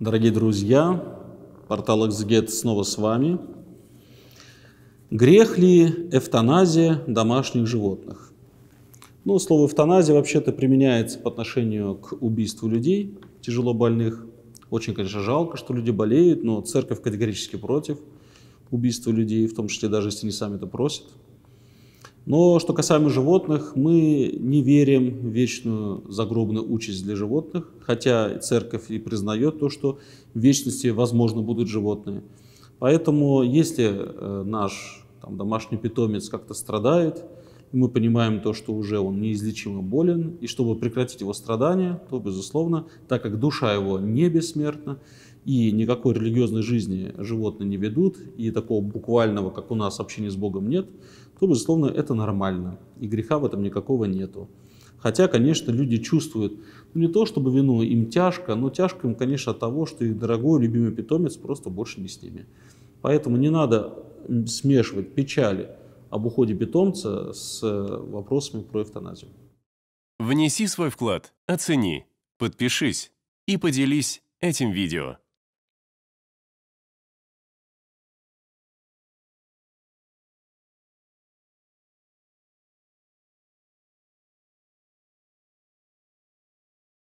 Дорогие друзья, портал «Эксгет» снова с вами. Грех ли эвтаназия домашних животных? Ну, слово «эвтаназия» вообще-то применяется по отношению к убийству людей, тяжело больных. Очень, конечно, жалко, что люди болеют, но церковь категорически против убийства людей, в том числе даже если не сами это просят – но что касаемо животных, мы не верим в вечную загробную участь для животных, хотя церковь и признает то, что в вечности, возможно, будут животные. Поэтому если э, наш там, домашний питомец как-то страдает, и мы понимаем то, что уже он неизлечимо болен, и чтобы прекратить его страдания, то, безусловно, так как душа его не бессмертна, и никакой религиозной жизни животные не ведут, и такого буквального, как у нас, общения с Богом нет, то, безусловно, это нормально, и греха в этом никакого нету. Хотя, конечно, люди чувствуют, ну не то чтобы вину, им тяжко, но тяжко им, конечно, от того, что их дорогой любимый питомец просто больше не с ними. Поэтому не надо смешивать печали – об уходе питомца с э, вопросами про эвтаназию. Внеси свой вклад, оцени, подпишись и поделись этим видео.